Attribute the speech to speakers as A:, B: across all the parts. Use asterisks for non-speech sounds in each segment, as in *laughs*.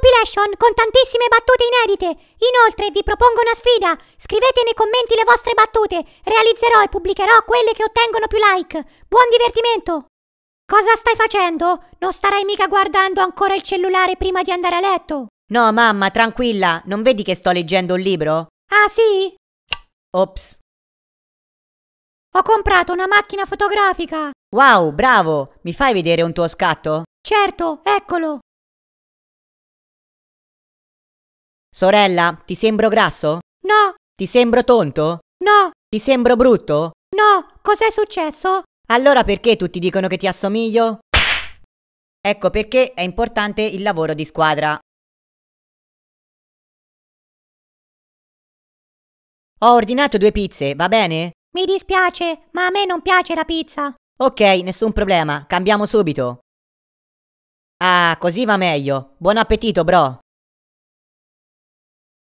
A: compilation con tantissime battute inedite. Inoltre vi propongo una sfida. Scrivete nei commenti le vostre battute. Realizzerò e pubblicherò quelle che ottengono più like. Buon divertimento! Cosa stai facendo? Non starai mica guardando ancora il cellulare
B: prima di andare a letto? No, mamma, tranquilla. Non vedi che sto leggendo un libro? Ah, sì? Ops. Ho comprato una macchina fotografica. Wow, bravo! Mi fai vedere un tuo scatto? Certo, eccolo. Sorella, ti sembro grasso? No. Ti sembro tonto? No. Ti sembro brutto? No. Cos'è successo? Allora perché tutti dicono che ti assomiglio? Ecco perché è importante il lavoro di squadra. Ho ordinato due pizze, va bene? Mi dispiace, ma a me non piace la pizza. Ok, nessun problema, cambiamo subito. Ah, così va meglio. Buon appetito, bro.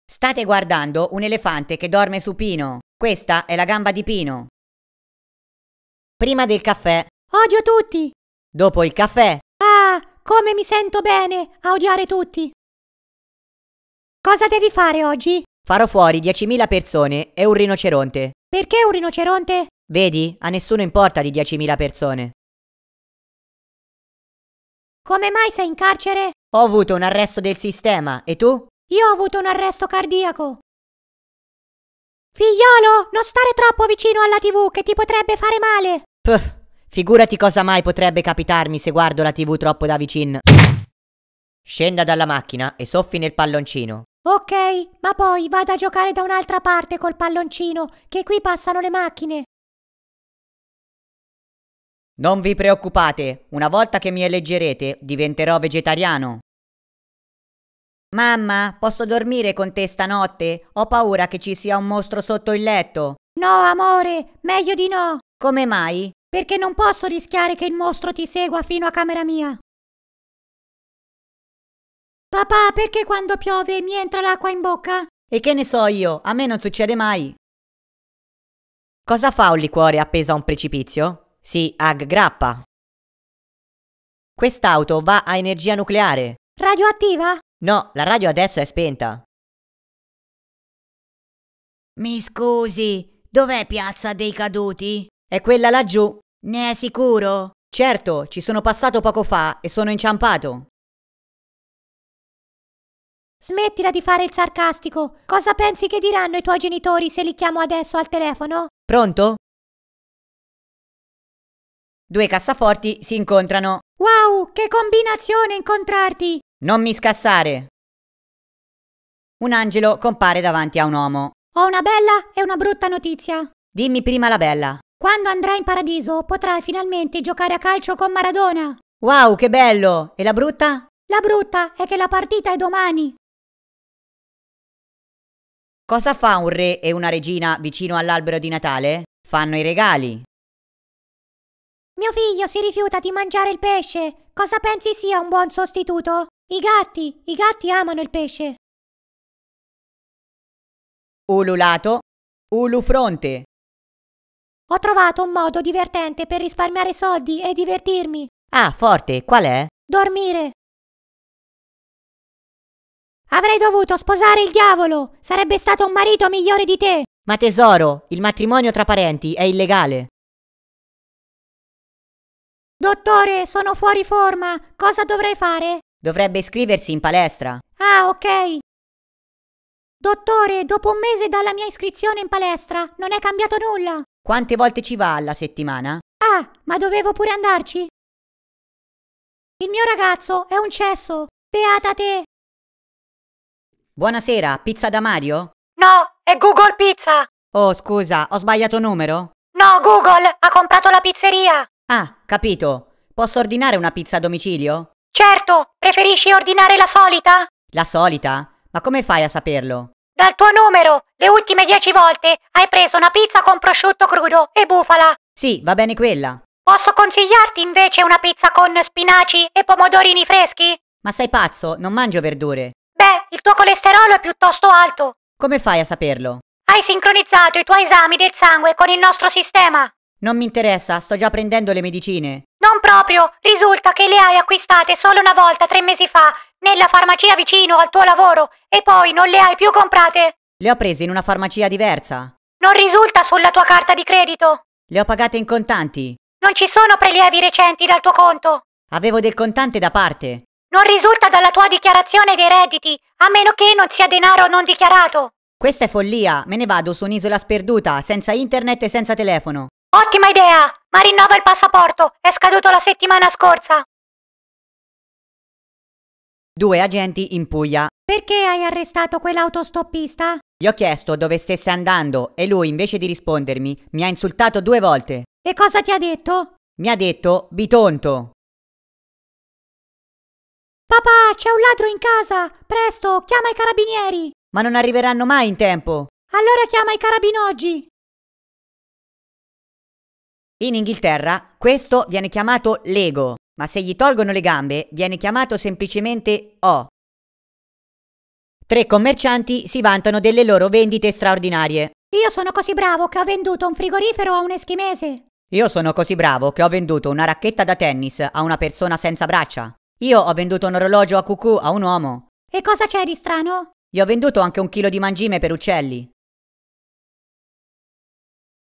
B: State guardando un elefante che dorme su Pino. Questa è la gamba di Pino. Prima del caffè.
A: Odio tutti.
B: Dopo il caffè.
A: Ah, come mi sento bene a odiare tutti. Cosa devi fare oggi?
B: Farò fuori 10.000 persone e un rinoceronte.
A: Perché un rinoceronte?
B: Vedi, a nessuno importa di 10.000 persone.
A: Come mai sei in carcere?
B: Ho avuto un arresto del sistema, e tu?
A: Io ho avuto un arresto cardiaco. Figliolo, non stare troppo vicino alla TV che ti potrebbe fare male.
B: Puff, figurati cosa mai potrebbe capitarmi se guardo la TV troppo da vicino. Scenda dalla macchina e soffi nel palloncino.
A: Ok, ma poi vado a giocare da un'altra parte col palloncino, che qui passano le macchine.
B: Non vi preoccupate, una volta che mi eleggerete diventerò vegetariano. Mamma, posso dormire con te stanotte? Ho paura che ci sia un mostro sotto il letto.
A: No, amore, meglio di no. Come mai? Perché non posso rischiare che il mostro ti segua fino a camera mia.
B: Papà, perché quando piove mi entra l'acqua in bocca? E che ne so io, a me non succede mai. Cosa fa un liquore appeso a un precipizio? Si aggrappa. Quest'auto va a energia nucleare. Radioattiva? No, la radio adesso è spenta. Mi scusi, dov'è Piazza dei Caduti? È quella laggiù. Ne è sicuro? Certo, ci sono passato poco fa e sono inciampato.
A: Smettila di fare il sarcastico. Cosa pensi che diranno i tuoi genitori se li chiamo adesso al telefono?
B: Pronto? Due cassaforti si incontrano. Wow, che combinazione incontrarti! Non mi scassare! Un angelo compare davanti a un uomo. Ho una bella e una brutta notizia. Dimmi prima la bella. Quando andrai in paradiso potrai
A: finalmente giocare a calcio con Maradona.
B: Wow, che bello! E la brutta?
A: La brutta è che la partita è domani.
B: Cosa fa un re e una regina vicino all'albero di Natale? Fanno i regali.
A: Mio figlio si rifiuta di mangiare il pesce. Cosa pensi sia un buon sostituto? I gatti, i gatti amano il pesce.
B: Ululato, ulufronte.
A: Ho trovato un modo divertente per risparmiare soldi e divertirmi.
B: Ah, forte, qual è?
A: Dormire. Avrei dovuto sposare il diavolo. Sarebbe stato un marito migliore di
B: te. Ma tesoro, il matrimonio tra parenti è illegale.
A: Dottore, sono fuori forma. Cosa dovrei fare?
B: Dovrebbe iscriversi in palestra.
A: Ah, ok. Dottore, dopo un mese dalla mia iscrizione in palestra non è cambiato nulla.
B: Quante volte ci va alla settimana?
A: Ah, ma dovevo pure andarci. Il mio ragazzo è un cesso. Beata te.
B: Buonasera, pizza da Mario?
A: No, è Google
B: Pizza. Oh, scusa, ho sbagliato numero?
A: No, Google
B: ha comprato la pizzeria. Ah, capito. Posso ordinare una pizza a domicilio? Certo, preferisci ordinare la solita? La solita? Ma come fai a saperlo? Dal tuo numero, le ultime dieci
A: volte hai preso una pizza con prosciutto crudo e bufala.
B: Sì, va bene quella.
A: Posso consigliarti invece una pizza con spinaci e pomodorini freschi?
B: Ma sei pazzo, non mangio verdure. Beh, il tuo colesterolo è piuttosto alto. Come fai a saperlo?
A: Hai sincronizzato i tuoi esami del sangue con il nostro sistema.
B: Non mi interessa, sto già prendendo le medicine.
A: Non proprio, risulta che le hai acquistate solo una volta tre mesi fa, nella farmacia vicino al tuo lavoro, e poi non le hai più comprate.
B: Le ho prese in una farmacia diversa.
A: Non risulta sulla tua carta di credito.
B: Le ho pagate in contanti.
A: Non ci sono prelievi recenti dal tuo conto.
B: Avevo del contante da parte.
A: Non risulta dalla tua dichiarazione dei redditi, a meno che non sia denaro non dichiarato.
B: Questa è follia, me ne vado su un'isola sperduta, senza internet e senza telefono. Ottima idea! Ma rinnova il passaporto,
A: è scaduto la settimana scorsa.
B: Due agenti in Puglia.
A: Perché hai arrestato quell'autostoppista?
B: Gli ho chiesto dove stesse andando e lui, invece di rispondermi, mi ha insultato due volte. E cosa ti ha detto? Mi ha detto bitonto. Papà, c'è un ladro
A: in casa! Presto, chiama i carabinieri!
B: Ma non arriveranno mai in tempo!
A: Allora chiama i carabinieri oggi!
B: In Inghilterra questo viene chiamato lego, ma se gli tolgono le gambe viene chiamato semplicemente O. Tre commercianti si vantano delle loro vendite straordinarie.
A: Io sono così bravo che ho venduto un frigorifero a un eschimese.
B: Io sono così bravo che ho venduto una racchetta da tennis a una persona senza braccia. Io ho venduto un orologio a cucù a un uomo. E cosa c'è di strano? Gli ho venduto anche un chilo di mangime per uccelli.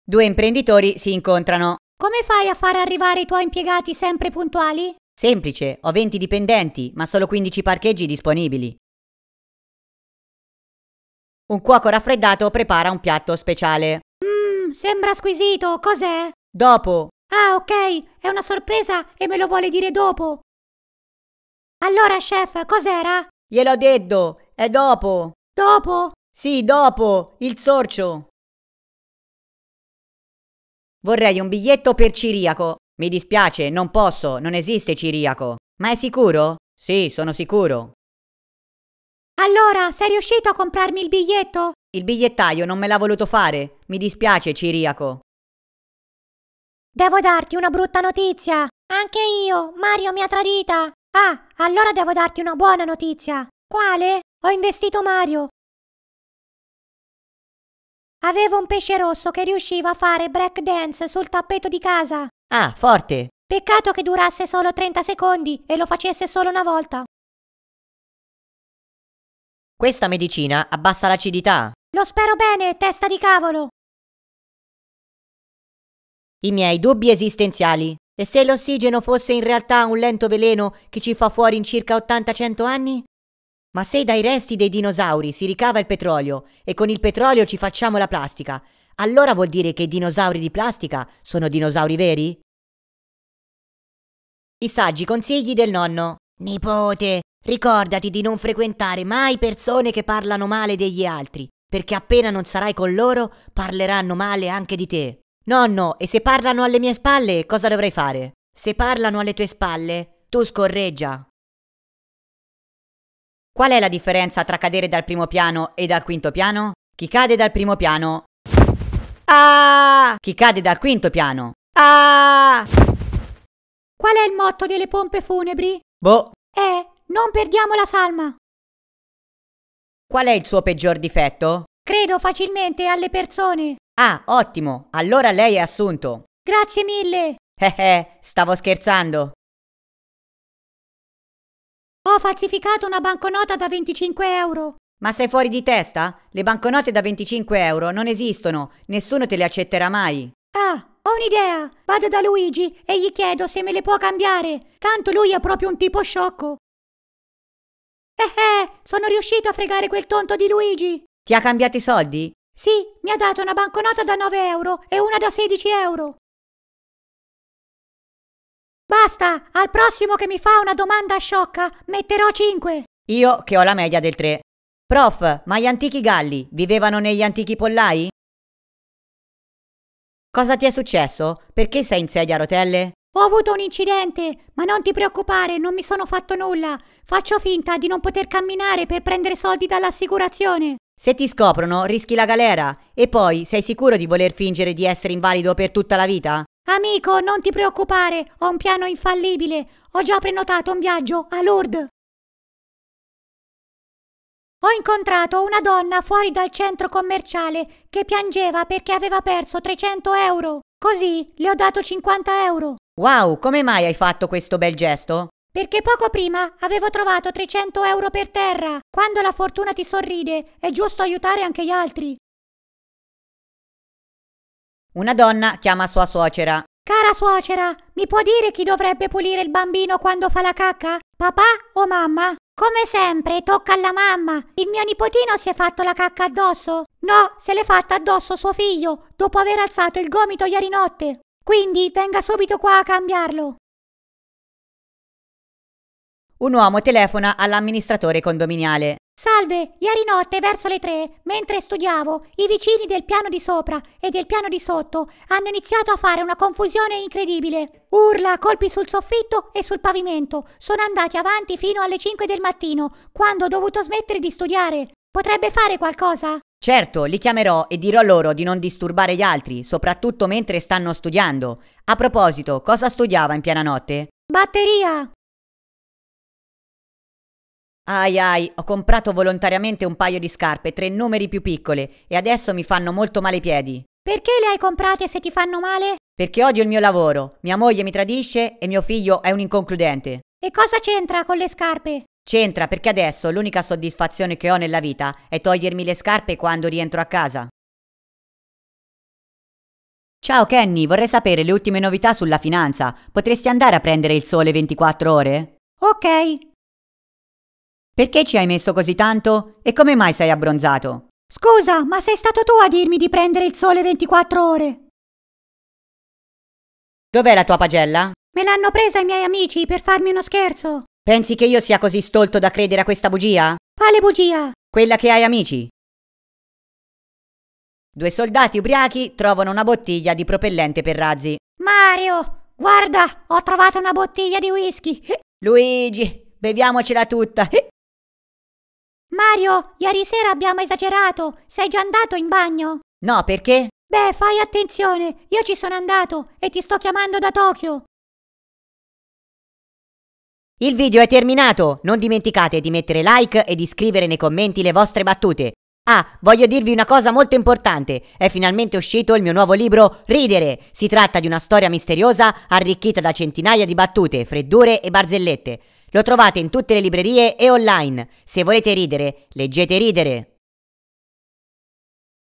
B: Due imprenditori si incontrano.
A: Come fai a far arrivare i tuoi impiegati sempre puntuali?
B: Semplice, ho 20 dipendenti, ma solo 15 parcheggi disponibili. Un cuoco raffreddato prepara un piatto speciale.
A: Mmm, sembra squisito, cos'è? Dopo. Ah, ok, è una sorpresa e me lo vuole dire dopo. Allora, chef, cos'era?
B: Gliel'ho detto, è dopo. Dopo? Sì, dopo, il sorcio. Vorrei un biglietto per Ciriaco. Mi dispiace, non posso, non esiste Ciriaco. Ma è sicuro? Sì, sono sicuro. Allora, sei riuscito a comprarmi il biglietto? Il bigliettaio non me l'ha voluto fare. Mi dispiace, Ciriaco. Devo darti una brutta
A: notizia. Anche io, Mario mi ha tradita. Ah, allora devo darti una buona notizia. Quale? Ho investito Mario. Avevo un pesce rosso che riusciva a fare break dance sul tappeto di casa.
B: Ah, forte!
A: Peccato che durasse solo 30 secondi e lo facesse solo una volta.
B: Questa medicina abbassa l'acidità.
A: Lo spero bene, testa
B: di cavolo! I miei dubbi esistenziali. E se l'ossigeno fosse in realtà un lento veleno che ci fa fuori in circa 80-100 anni? Ma se dai resti dei dinosauri si ricava il petrolio e con il petrolio ci facciamo la plastica, allora vuol dire che i dinosauri di plastica sono dinosauri veri? I saggi consigli del nonno. Nipote, ricordati di non frequentare mai persone che parlano male degli altri, perché appena non sarai con loro parleranno male anche di te. Nonno, e se parlano alle mie spalle, cosa dovrei fare? Se parlano alle tue spalle, tu scorreggia. Qual è la differenza tra cadere dal primo piano e dal quinto piano? Chi cade dal primo piano... Ah! Chi cade dal quinto piano... Ah!
A: Qual è il motto delle pompe funebri? Boh. Eh, non perdiamo la salma.
B: Qual è il suo peggior difetto?
A: Credo facilmente alle persone.
B: Ah, ottimo. Allora lei è assunto.
A: Grazie mille.
B: Eh eh, stavo scherzando.
A: Ho falsificato una
B: banconota da 25 euro. Ma sei fuori di testa? Le banconote da 25 euro non esistono, nessuno te le accetterà mai.
A: Ah, ho un'idea! Vado da Luigi e gli chiedo se me le può cambiare, tanto lui è proprio un tipo sciocco. Eh eh, sono riuscito a fregare quel tonto di Luigi!
B: Ti ha cambiato i soldi?
A: Sì, mi ha dato una banconota da 9 euro e una da 16 euro. Basta, al prossimo che mi fa una domanda sciocca metterò 5.
B: Io che ho la media del 3. Prof, ma gli antichi galli vivevano negli antichi pollai? Cosa ti è successo? Perché sei in sedia a rotelle?
A: Ho avuto un incidente, ma non ti preoccupare, non mi sono fatto nulla. Faccio finta di non
B: poter camminare per prendere soldi dall'assicurazione. Se ti scoprono, rischi la galera. E poi, sei sicuro di voler fingere di essere invalido per tutta la vita?
A: Amico, non ti preoccupare, ho un piano infallibile. Ho già prenotato un viaggio a Lourdes. Ho incontrato una donna fuori dal centro commerciale che piangeva perché aveva perso 300 euro. Così le ho dato 50 euro.
B: Wow, come mai hai fatto questo bel gesto?
A: Perché poco prima avevo trovato 300 euro per terra. Quando la fortuna ti sorride, è giusto aiutare anche gli altri.
B: Una donna chiama sua suocera.
A: Cara suocera, mi può dire chi dovrebbe pulire il bambino quando fa la cacca? Papà o mamma? Come sempre, tocca alla mamma. Il mio nipotino si è fatto la cacca addosso? No, se l'è fatta addosso suo figlio, dopo aver alzato il gomito ieri notte. Quindi venga subito qua a cambiarlo.
B: Un uomo telefona all'amministratore condominiale.
A: Salve, ieri notte verso le tre, mentre studiavo, i vicini del piano di sopra e del piano di sotto hanno iniziato a fare una confusione incredibile. Urla, colpi sul soffitto e sul pavimento. Sono andati avanti fino alle 5 del mattino, quando ho dovuto smettere di studiare. Potrebbe fare qualcosa?
B: Certo, li chiamerò e dirò loro di non disturbare gli altri, soprattutto mentre stanno studiando. A proposito, cosa studiava in piananotte? Batteria! Ai ai, ho comprato volontariamente un paio di scarpe, tre numeri più piccole, e adesso mi fanno molto male i piedi.
A: Perché le hai comprate se ti fanno male?
B: Perché odio il mio lavoro, mia moglie mi tradisce e mio figlio è un inconcludente.
A: E cosa c'entra con le scarpe?
B: C'entra perché adesso l'unica soddisfazione che ho nella vita è togliermi le scarpe quando rientro a casa. Ciao Kenny, vorrei sapere le ultime novità sulla finanza. Potresti andare a prendere il sole 24 ore? Ok, perché ci hai messo così tanto? E come mai sei abbronzato?
A: Scusa, ma sei stato tu a dirmi di
B: prendere il sole 24 ore. Dov'è la tua pagella?
A: Me l'hanno presa i miei amici per farmi uno scherzo.
B: Pensi che io sia così stolto da credere a questa bugia? Quale bugia? Quella che hai amici. Due soldati ubriachi trovano una bottiglia di propellente per razzi.
A: Mario, guarda, ho trovato una bottiglia di whisky. *laughs* Luigi, beviamocela tutta. Mario, ieri sera abbiamo esagerato. Sei già andato in bagno?
B: No, perché?
A: Beh, fai attenzione. Io ci sono andato e ti sto chiamando da Tokyo.
B: Il video è terminato. Non dimenticate di mettere like e di scrivere nei commenti le vostre battute. Ah, voglio dirvi una cosa molto importante. È finalmente uscito il mio nuovo libro Ridere. Si tratta di una storia misteriosa arricchita da centinaia di battute, freddure e barzellette. Lo trovate in tutte le librerie e online. Se volete ridere, leggete ridere.